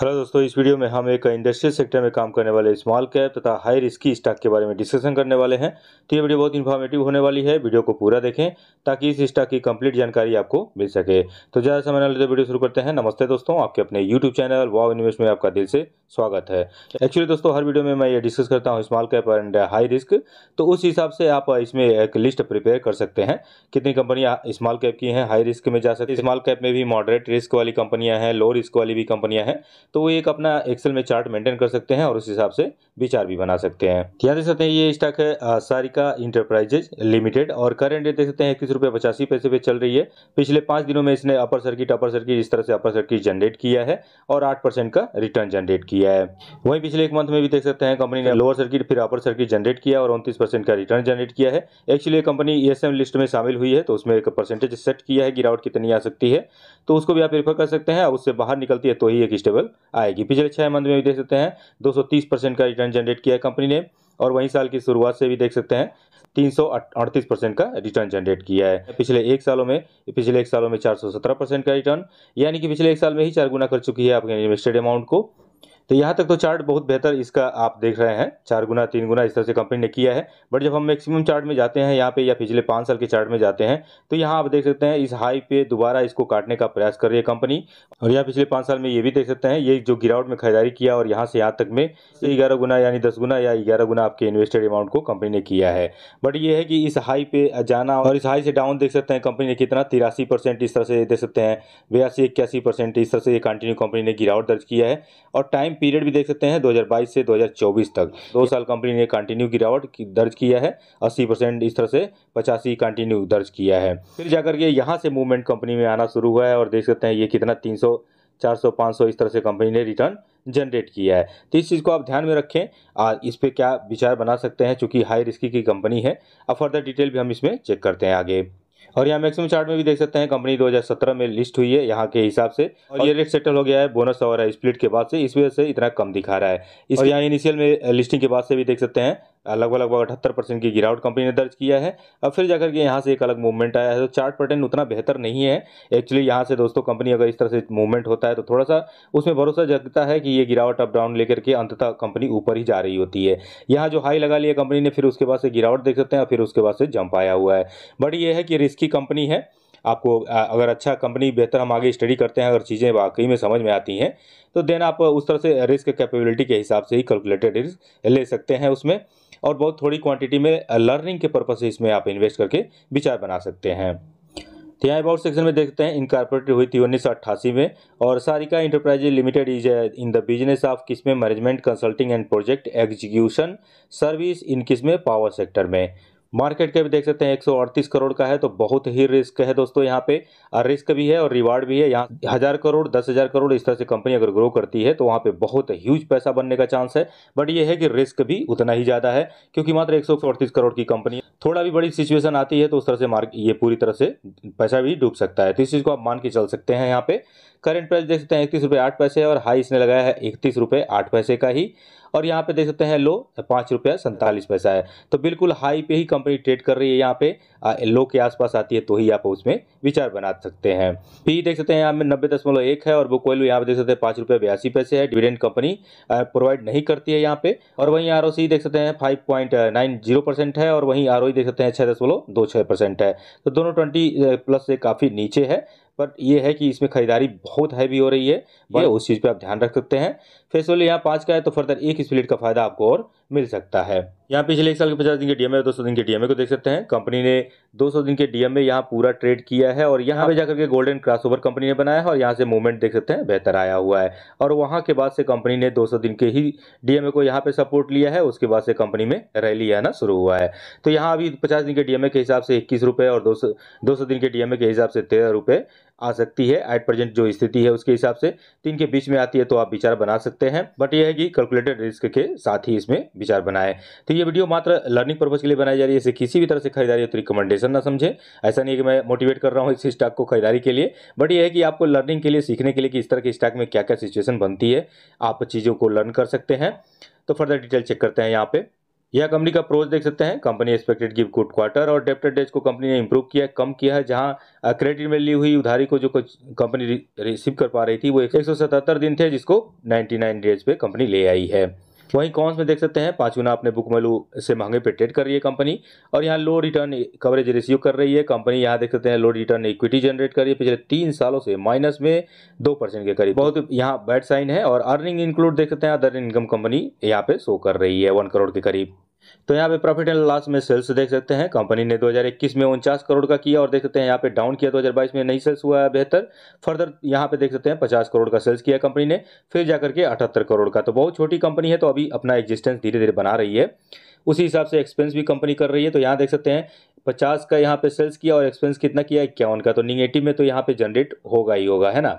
Hello दोस्तों इस video में हम एक इंडस्ट्रियल सेक्टर में काम करने वाले स्मॉल कैप तथा हाई रिस्क की स्टॉक के बारे में डिस्कशन करने वाले हैं तो ये वीडियो बहुत इन्फॉर्मेटिव होने वाली है वीडियो को पूरा देखें ताकि इस स्टॉक की कंप्लीट जानकारी आपको मिल सके तो ज़्यादा समय ना लेते वीडियो शुरू करते हैं नमस्ते दोस्तों आपके अपने यूट्यूब चैनल वाव इन्वेस्ट में आपका दिल से स्वागत है एक्चुअली दोस्तों हर वीडियो में मैं ये डिस्कस करता हूँ small cap and high risk तो उस हिसाब से आप इसमें एक लिस्ट प्रिपेयर कर सकते हैं कितनी कंपनियाँ स्मॉल कैप की हैं हाई रिस्क में जा सकती स्मॉल कैप में भी मॉडरेट रिस्क वाली कंपनियाँ हैं लो रिस्क वाली भी कंपनियाँ हैं तो वो एक अपना एक्सेल में चार्ट मेंटेन कर सकते हैं और उस हिसाब से विचार भी बना सकते हैं यहाँ देख सकते हैं ये स्टॉक है सारिका इंटरप्राइजेज लिमिटेड और करंट रेट देख सकते हैं इक्कीस रुपये पचासी पैसे पे चल रही है पिछले पाँच दिनों में इसने अपर सर्किट अपर सर्किट इस तरह से अपर सर्किट जनरेट किया है और आठ परसेंट का रिटर्न जनरेट किया है वहीं पिछले एक मंथ में भी देख सकते हैं कंपनी ने लोअर सर्किट फिर अपर सर्किट जनरेट किया और उनतीस परसेंट का रिटर्न जनरेट किया है एक्चुअली कंपनी ई लिस्ट में शामिल हुई है तो उसमें एक परसेंटेज सेट किया है गिरावट कितनी आ सकती है तो उसको भी आप रिफर कर सकते हैं उससे बाहर निकलती है तो ही एक स्टेबल आएगी पिछले छः मंथ में भी देख सकते हैं 230 परसेंट का रिटर्न जनरेट किया कंपनी ने और वहीं साल की शुरुआत से भी देख सकते हैं तीन परसेंट का रिटर्न जनरेट किया है पिछले एक सालों में पिछले एक सालों में 417 परसेंट का रिटर्न यानी कि पिछले एक साल में ही चार गुना कर चुकी है आपके इन्वेस्टेड अमाउंट को तो यहाँ तक तो चार्ट बहुत बेहतर इसका आप देख रहे हैं चार गुना तीन गुना इस तरह से कंपनी ने किया है बट जब हम मैक्सिमम चार्ट में जाते हैं यहाँ पे या पिछले पाँच साल के चार्ट में जाते हैं तो यहाँ आप देख सकते हैं इस हाई पे दोबारा इसको काटने का प्रयास कर रही है कंपनी और यहाँ पिछले पाँच साल में ये भी देख सकते हैं ये जो गिरावट में खरीदारी किया और यहाँ से यहाँ तक में ग्यारह गुना यानी दस गुना या ग्यारह गुना आपके इन्वेस्टेड अमाउंट को कंपनी ने किया है बट ये है कि इस हाई पे जाना और इस हाई से डाउन देख सकते हैं कंपनी ने कितना तिरासी परसेंट इस तरह से देख सकते हैं बयासी इक्यासी परसेंट इस तरह से ये कंटिन्यू कंपनी ने गिरावट दर्ज किया है और टाइम पीरियड भी देख सकते हैं 2022 से 2024 तक दो साल कंपनी ने कंटिन्यू गिरावट की दर्ज किया है 80 परसेंट इस तरह से पचासी कंटिन्यू दर्ज किया है फिर जाकर के यहाँ से मूवमेंट कंपनी में आना शुरू हुआ है और देख सकते हैं ये कितना तीन सौ चार सौ पाँच सौ इस तरह से कंपनी ने रिटर्न जनरेट किया है तो इस चीज़ को आप ध्यान में रखें और इस पर क्या विचार बना सकते हैं चूँकि हाई रिस्की की कंपनी है अब फर्दर डिटेल भी हम इसमें चेक करते हैं आगे और यहाँ मैक्सिमम चार्ट में भी देख सकते हैं कंपनी 2017 में लिस्ट हुई है यहाँ के हिसाब से और ये रेट सेटल हो गया है बोनस और स्प्लिट के बाद से इस वजह से इतना कम दिखा रहा है इस यहाँ इनिशियल में लिस्टिंग के बाद से भी देख सकते हैं लगभग लगभग अठहत्तर परसेंट की गिरावट कंपनी ने दर्ज किया है अब फिर जाकर के यहाँ से एक अलग मूवमेंट आया है तो चार्ट पैटर्न उतना बेहतर नहीं है एक्चुअली यहाँ से दोस्तों कंपनी अगर इस तरह से मूवमेंट होता है तो थोड़ा सा उसमें भरोसा जगता है कि ये गिरावट अप डाउन लेकर के अंततः कंपनी ऊपर ही जा रही होती है यहाँ जो हाई लगा लिया कंपनी ने फिर उसके बाद से गिरावट देख सकते हैं और फिर उसके बाद से जंप आया हुआ है बट ये है कि रिस्की कंपनी है आपको अगर अच्छा कंपनी बेहतर हम आगे स्टडी करते हैं अगर चीज़ें वाकई में समझ में आती हैं तो देन आप उस तरह से रिस्क कैपेबिलिटी के हिसाब से ही कैलकुलेटेड रिस्क ले सकते हैं उसमें और बहुत थोड़ी क्वांटिटी में लर्निंग के पर्पज से इसमें आप इन्वेस्ट करके विचार बना सकते हैं तो यहाँ अबाउट सेक्शन में देखते हैं इनकारपोरेटेड हुई थी उन्नीस में और Sarika enterprises limited is in the business of किसमें management consulting and project execution service in किसमें पावर सेक्टर में मार्केट कैप देख सकते हैं एक करोड़ का है तो बहुत ही रिस्क है दोस्तों यहाँ पे रिस्क भी है और रिवार्ड भी है यहाँ हज़ार करोड़ दस हज़ार करोड़ इस तरह से कंपनी अगर ग्रो करती है तो वहाँ पे बहुत ह्यूज पैसा बनने का चांस है बट ये है कि रिस्क भी उतना ही ज़्यादा है क्योंकि मात्र एक करोड़ की कंपनी थोड़ा भी बड़ी सिचुएशन आती है तो उस तरह से मार्क ये पूरी तरह से पैसा भी डूब सकता है तो इस चीज़ को आप मान के चल सकते हैं यहाँ पे करंट प्राइस देख सकते हैं इकतीस रुपये आठ पैसे और हाई इसने लगाया है इकतीस रुपये आठ पैसे का ही और यहाँ पे देख सकते हैं लो पाँच रुपया सैंतालीस पैसा है तो बिल्कुल हाई पे ही कंपनी ट्रेड कर रही है यहाँ पे येल्लो के आसपास आती है तो ही आप उसमें विचार बना सकते हैं पी देख सकते हैं यहाँ में नब्बे दशमलव एक है और बुक वैल्यू यहाँ पे देख सकते हैं पाँच रुपये बयासी पैसे है डिविडेंड कंपनी प्रोवाइड नहीं करती है यहाँ पे और वहीं आर देख सकते हैं five point nine zero percent है और वहीं आर देख सकते हैं छः दशमलव दो छः परसेंट है तो दोनों ट्वेंटी प्लस से काफ़ी नीचे है पर यह है कि इसमें खरीदारी बहुत हैवी हो रही है उस चीज़ पर आप ध्यान रख सकते हैं फेस वैल्यू यहाँ पाँच का है तो फर्दर एक स्प्लिट का फायदा आपको और मिल सकता है यहाँ पिछले एक साल के पचास दिन के डीएमए दो सौ दिन के डीएमए को देख सकते हैं कंपनी ने 200 दिन के डीएमए यहाँ पूरा ट्रेड किया है और यहाँ पे हाँ। जाकर के गोल्डन क्रॉसओवर कंपनी ने बनाया है और यहाँ से मूवमेंट देख सकते हैं बेहतर आया हुआ है और वहाँ के बाद से कंपनी ने 200 दिन के ही डीएमए को यहाँ पे सपोर्ट लिया है उसके बाद से कंपनी में रैली आना शुरू हुआ है तो यहाँ अभी पचास दिन के डीएमए के हिसाब से इक्कीस और दो सौ दिन के डीएमए के हिसाब से तेरह आ सकती है एट प्रेजेंट जो स्थिति है उसके हिसाब से तीन के बीच में आती है तो आप विचार बना सकते हैं बट यह है कि कैलकुलेटेड रिस्क के साथ ही इसमें विचार बनाए तो ये वीडियो मात्र लर्निंग पर्पज़ के लिए बनाई जा रही है इसे किसी भी तरह से खरीदारी या तो रिकमेंडेशन ना समझें ऐसा नहीं है कि मैं मोटिवेट कर रहा हूँ इस स्टॉक को खरीदारी के लिए बट यह है कि आपको लर्निंग के लिए सीखने के लिए कि इस तरह के स्टॉक में क्या क्या सिचुएशन बनती है आप चीज़ों को लर्न कर सकते हैं तो फर्दर डिटेल चेक करते हैं यहाँ पर यह कंपनी का अप्रोच देख सकते हैं company expected give good quarter और डेप्टेड डेज को कंपनी ने इंप्रूव किया कम किया है जहां क्रेडिट में ली हुई उधारी को जो कंपनी रिसीव कर पा रही थी वो एक दिन थे जिसको 99 डेज पे कंपनी ले आई है वहीं कॉन्स में देख सकते हैं पाँच गुना अपने बुक मेलू से महंगे पे ट्रेड कर रही है कंपनी और यहाँ लो रिटर्न कवरेज रिसीव कर रही है कंपनी यहाँ देख सकते हैं लो रिटर्न इक्विटी जनरेट कर रही है पिछले तीन सालों से माइनस में दो परसेंट के करीब बहुत यहाँ बैड साइन है और अर्निंग इंक्लूड देख सकते हैं अदर इनकम कंपनी यहाँ पे शो कर रही है वन करोड़ के करीब तो यहाँ पे प्रॉफिट एंड लॉस में सेल्स देख सकते हैं कंपनी ने 2021 में उनचास करोड़ का किया और देख सकते हैं यहाँ पे डाउन किया 2022 में नहीं सेल्स हुआ है बेहतर फर्दर यहाँ पे देख सकते हैं 50 करोड़ का सेल्स किया कंपनी ने फिर जाकर के 78 करोड़ का तो बहुत छोटी कंपनी है तो अभी अपना एग्जिस्टेंस धीरे धीरे बना रही है उसी हिसाब से एक्सपेंस भी कंपनी कर रही है तो यहाँ देख सकते हैं पचास का यहाँ पे सेल्स किया और एक्सपेंस कितना किया इक्यावन का तो निगेटिव में तो यहाँ पे जनरेट होगा ही होगा है ना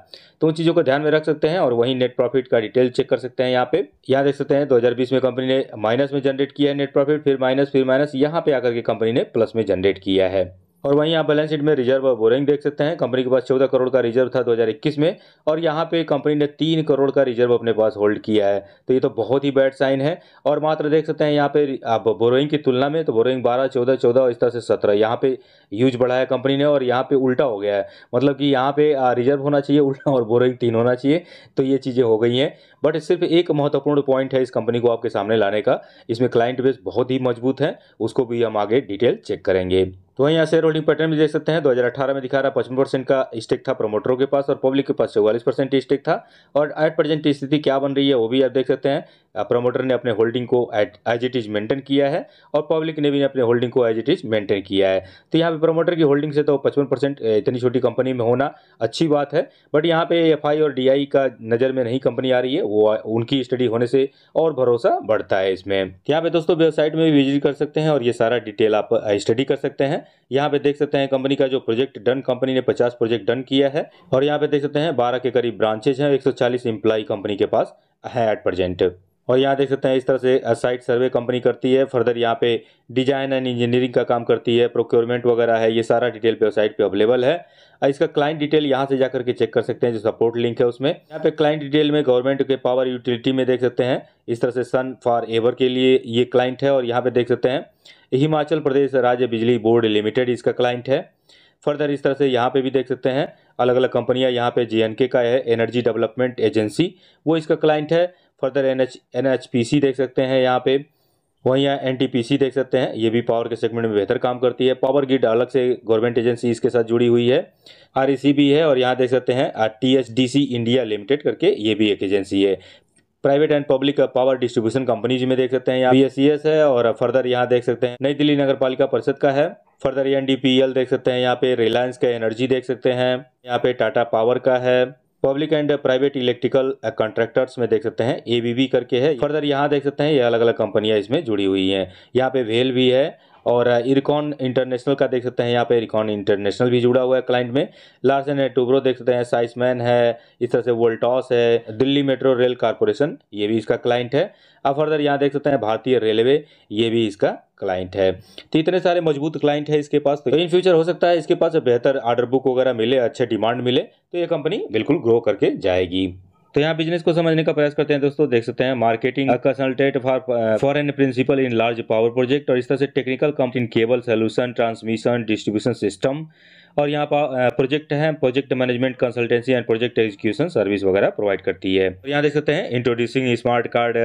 तो उन चीज़ों को ध्यान में रख सकते हैं और वहीं नेट प्रॉफिट का डिटेल चेक कर सकते हैं यहाँ पे यहाँ देख सकते हैं 2020 में कंपनी ने माइनस में जनरेट किया है नेट प्रॉफिट फिर माइनस फिर माइनस यहाँ पे आकर के कंपनी ने प्लस में जनरेट किया है और वहीं यहाँ बैलेंस शीट में रिजर्व और बोरिंग देख सकते हैं कंपनी के पास चौदह करोड़ का रिजर्व था 2021 में और यहाँ पे कंपनी ने तीन करोड़ का रिजर्व अपने पास होल्ड किया है तो ये तो बहुत ही बैड साइन है और मात्र देख सकते हैं यहाँ पे आप बोरोइंग की तुलना में तो बोरिंग बारह चौदह चौदह और इस तरह से सत्रह यहाँ पे यूज बढ़ाया कंपनी ने और यहाँ पे उल्टा हो गया है मतलब कि यहाँ पे रिजर्व होना चाहिए उल्टा और बोरिंग तीन होना चाहिए तो ये चीज़ें हो गई हैं बट सिर्फ एक महत्वपूर्ण पॉइंट है इस कंपनी को आपके सामने लाने का इसमें क्लाइंट बेस बहुत ही मजबूत है उसको भी हम आगे डिटेल चेक करेंगे तो वहीं यहाँ शेयर होल्डिंग पैटर्न भी देख सकते हैं 2018 में दिखा रहा पचपन परसेंट का स्टेक था प्रमोटरों के पास और पब्लिक के पास चौवालीस परसेंट स्टेक था और एट प्रेजेंट स्थिति क्या बन रही है वो भी आप देख सकते हैं प्रमोटर ने अपने होल्डिंग को एज इट इज़ मेंटेन किया है और पब्लिक ने भी अपने होल्डिंग को एज इट इज़ मेंटेन किया है तो यहाँ पे प्रमोटर की होल्डिंग से तो पचपन परसेंट इतनी छोटी कंपनी में होना अच्छी बात है बट यहाँ पे एफ और डी का नज़र में नहीं कंपनी आ रही है वो उनकी स्टडी होने से और भरोसा बढ़ता है इसमें तो यहाँ पे दोस्तों वेबसाइट में भी विजिट कर सकते हैं और ये सारा डिटेल आप स्टडी कर सकते हैं यहाँ पे देख सकते हैं कंपनी का जो प्रोजेक्ट डन कंपनी ने पचास प्रोजेक्ट डन किया है और यहाँ पे देख सकते हैं बारह के करीब ब्रांचेज हैं एक सौ कंपनी के पास है एट प्रेजेंट और यहाँ देख सकते हैं इस तरह से साइट सर्वे कंपनी करती है फर्दर यहाँ पे डिजाइन एंड इंजीनियरिंग का काम करती है प्रोक्योरमेंट वगैरह है ये सारा डिटेल वेबसाइट पे अवेलेबल है और इसका क्लाइंट डिटेल यहाँ से जाकर के चेक कर सकते हैं जो सपोर्ट लिंक है उसमें यहाँ पे क्लाइंट डिटेल में गवर्नमेंट के पावर यूटिलिटी में देख सकते हैं इस तरह से सन फॉर एवर के लिए ये क्लाइंट है और यहाँ पे देख सकते हैं हिमाचल प्रदेश राज्य बिजली बोर्ड लिमिटेड इसका क्लाइंट है फर्दर इस तरह से यहाँ पे भी देख सकते हैं अलग अलग कंपनियाँ यहाँ पे जे का है एनर्जी डेवलपमेंट एजेंसी वो इसका क्लाइंट है further N H N H P C देख सकते हैं यहाँ पे वहीं यहाँ एन टी पी सी देख सकते हैं ये भी पावर के सेगमेंट में बेहतर काम करती है पावर ग्रिड अलग से गवर्नमेंट एजेंसी इसके साथ जुड़ी हुई है आर ई सी भी है और यहाँ देख सकते हैं T H D C India limited करके ये भी एक एजेंसी है private and public power distribution companies में देख सकते हैं यहाँ बी e है और फर्दर यहाँ देख सकते हैं नई दिल्ली नगर पालिका परिषद का है फर्दर एन e देख सकते हैं यहाँ पे रिलायंस का एनर्जी देख सकते हैं यहाँ पे टाटा पावर का है public and private electrical contractors में देख सकते हैं एबीबी करके है फर्दर यहाँ देख सकते हैं ये अलग अलग कंपनियां इसमें जुड़ी हुई हैं यहाँ पे वेल भी है और इरकॉन इंटरनेशनल का देख सकते हैं यहाँ पे इरकॉन इंटरनेशनल भी जुड़ा हुआ है क्लाइंट में लार्सन है टूब्रो देख सकते हैं साइसमैन है इस तरह से वोल्टॉस है दिल्ली मेट्रो रेल कारपोरेशन ये भी इसका क्लाइंट है अब फर्दर यहाँ देख सकते हैं भारतीय रेलवे ये भी इसका क्लाइंट है तो इतने सारे मजबूत क्लाइंट है इसके पास तो इन फ्यूचर हो सकता है इसके पास बेहतर ऑर्डर बुक वगैरह मिले अच्छे डिमांड मिले तो ये कंपनी बिल्कुल ग्रो करके जाएगी तो यहाँ बिजनेस को समझने का प्रयास करते हैं दोस्तों देख सकते हैं marketing consultant for foreign principal in large power project और इस तरह से technical company cable solution transmission distribution system और यहाँ पर प्रोजेक्ट है project management consultancy and project execution service वगैरह प्रोवाइड करती है और यहाँ देख सकते हैं introducing smart card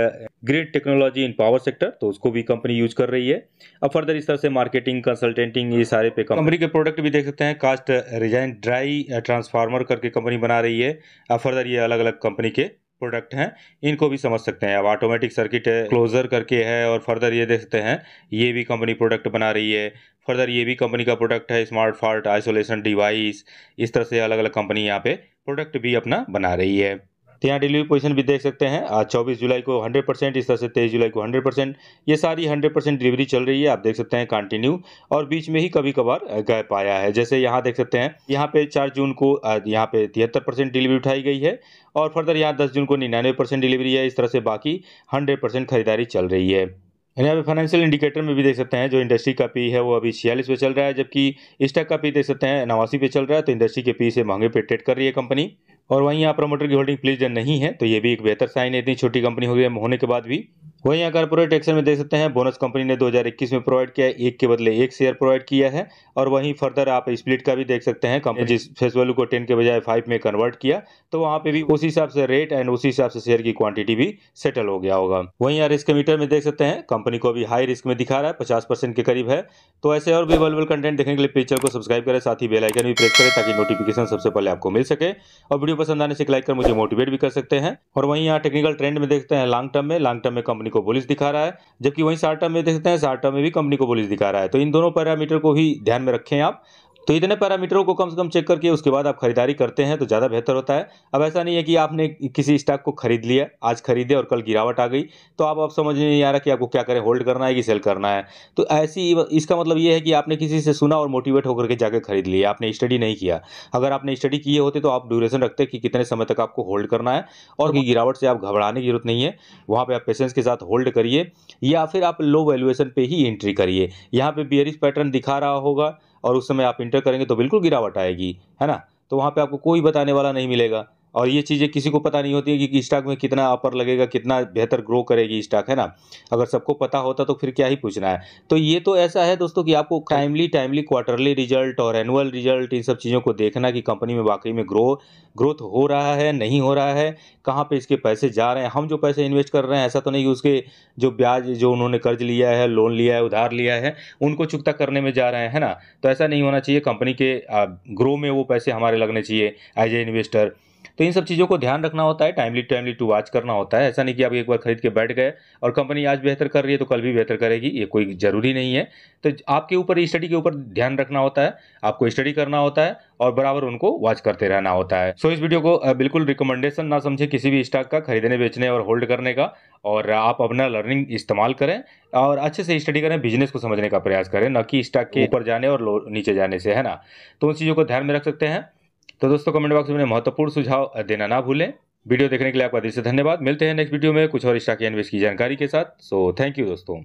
grid technology in power sector तो उसको भी कंपनी यूज कर रही है अब फर्दर इस तरह से मार्केटिंग कंसल्टेंटिंग ये सारे पे कंपनी के प्रोडक्ट भी देख सकते हैं कास्ट रिजाइन ड्राई ट्रांसफार्मर करके कंपनी बना रही है अब फर्दर ये अलग अलग कंपनी के प्रोडक्ट हैं इनको भी समझ सकते हैं अब ऑटोमेटिक सर्किट क्लोजर करके है और फर्दर ये देख सकते हैं ये भी कंपनी प्रोडक्ट बना रही है फर्दर ये भी कंपनी का प्रोडक्ट है स्मार्ट फॉल्ट आइसोलेशन डिवाइस इस तरह से अलग अलग कंपनी यहाँ पे प्रोडक्ट भी अपना बना रही है तो यहाँ डिलीवरी पोजीशन भी देख सकते हैं आज 24 जुलाई को 100 परसेंट इस तरह से 23 जुलाई को 100 परसेंट ये सारी 100 परसेंट डिलीवरी चल रही है आप देख सकते हैं कंटिन्यू और बीच में ही कभी कभार गैप आया है जैसे यहाँ देख सकते हैं यहाँ पे चार जून को यहाँ पे तिहत्तर डिलीवरी उठाई गई है और फर्दर यहाँ दस जून को निन्यानवे डिलीवरी है इस तरह से बाकी हंड्रेड खरीदारी चल रही है यहाँ पे फाइनेंशियल इंडिकेटर में भी देख सकते हैं जो इंडस्ट्री का पी है वो अभी छियालीस पे चल रहा है जबकि स्टॉक का पी देख सकते हैं नवासी पे चल रहा है तो इंडस्ट्री के पी से महंगे पे ट्रेड कर रही है कंपनी और वहीं यहाँ प्रमोटर की होल्डिंग प्लीज नहीं है तो ये भी एक बेहतर साइन है इतनी छोटी कंपनी हो गई होने के बाद भी वहीं यहाँ कॉर्पोरेट एक्शन में देख सकते हैं बोनस कंपनी ने 2021 में प्रोवाइड किया है एक के बदले एक शेयर प्रोवाइड किया है और वहीं फर्दर आप स्प्लिट का भी देख सकते हैं कंपनी जिस फेस वैल्यू को 10 के बजाय 5 में कन्वर्ट किया तो वहाँ पे भी उसी हिसाब से रेट एंड उसी हिसाब से शेयर की क्वांटिटी भी सेटल हो गया होगा वहीं यहाँ रिस्क मीटर में देख सकते हैं कंपनी को अभी हाई रिस्क में दिखा रहा है पचास के करीब है तो ऐसे और भी अवेलेबल कंटेंट देखने के लिए पेज को सब्सक्राइब करें साथ ही बेलाइकन भी प्रेस करें ताकि नोटिफिकेशन सबसे पहले आपको मिल सके और वीडियो पसंद आने से लाइक कर मुझे मोटिवेट भी कर सकते हैं और वहीं यहाँ टेक्निकल ट्रेंड में देखते हैं लॉन्ग टर्म में लॉन्ग टर्म में कंपनी को बुलिस दिखा रहा है जबकि वहीं शार्ट टर्म में देखते हैं शार्ट टर्म में भी कंपनी को बुलिस दिखा रहा है तो इन दोनों पैरामीटर को ही ध्यान में रखें आप तो इतने पैरामीटरों को कम से कम चेक करके उसके बाद आप खरीदारी करते हैं तो ज़्यादा बेहतर होता है अब ऐसा नहीं है कि आपने किसी स्टॉक को खरीद लिया आज खरीदे और कल गिरावट आ गई तो आप अब समझ नहीं आ रहा कि आपको क्या करें होल्ड करना है कि सेल करना है तो ऐसी इसका मतलब ये है कि आपने किसी से सुना और मोटिवेट होकर के जाकर खरीद लिया आपने स्टडी नहीं किया अगर आपने स्टडी किए होते तो आप ड्यूरेशन रखते कि कितने समय तक आपको होल्ड करना है और गिरावट से आप घबराने की जरूरत नहीं है वहाँ पर आप पेशेंस के साथ होल्ड करिए या फिर आप लो वैल्यूएशन पर ही एंट्री करिए यहाँ पर बियरिस पैटर्न दिखा रहा होगा और उस समय आप इंटर करेंगे तो बिल्कुल गिरावट आएगी है ना तो वहाँ पे आपको कोई बताने वाला नहीं मिलेगा और ये चीज़ें किसी को पता नहीं होती है कि स्टॉक में कितना अपर लगेगा कितना बेहतर ग्रो करेगी स्टॉक है ना अगर सबको पता होता तो फिर क्या ही पूछना है तो ये तो ऐसा है दोस्तों कि आपको टाइमली टाइमली क्वार्टरली रिजल्ट और एनुअल रिजल्ट इन सब चीज़ों को देखना कि कंपनी में वाकई में ग्रो ग्रोथ हो रहा है नहीं हो रहा है कहाँ पर इसके पैसे जा रहे हैं हम जो पैसे इन्वेस्ट कर रहे हैं ऐसा तो नहीं कि उसके जो ब्याज जो उन्होंने कर्ज लिया है लोन लिया है उधार लिया है उनको चुकता करने में जा रहे हैं है ना तो ऐसा नहीं होना चाहिए कंपनी के ग्रो में वो पैसे हमारे लगने चाहिए एज ए इन्वेस्टर तो इन सब चीज़ों को ध्यान रखना होता है टाइमली टाइमली टू वॉच करना होता है ऐसा नहीं कि आप एक बार खरीद के बैठ गए और कंपनी आज बेहतर कर रही है तो कल भी बेहतर करेगी ये कोई ज़रूरी नहीं है तो आपके ऊपर स्टडी के ऊपर ध्यान रखना होता है आपको स्टडी करना होता है और बराबर उनको वॉच करते रहना होता है सो इस वीडियो को बिल्कुल रिकमेंडेशन ना समझे किसी भी स्टॉक का खरीदने बेचने और होल्ड करने का और आप अपना लर्निंग इस्तेमाल करें और अच्छे से स्टडी करें बिजनेस को समझने का प्रयास करें न कि स्टॉक के ऊपर जाने और नीचे जाने से है ना तो उन चीज़ों को ध्यान में रख सकते हैं तो दोस्तों कमेंट बॉक्स में महत्वपूर्ण सुझाव देना ना भूलें वीडियो देखने के लिए आपका दिल से धन्यवाद मिलते हैं नेक्स्ट वीडियो में कुछ और स्टॉक इन्वेस्ट की जानकारी के साथ सो थैंक यू दोस्तों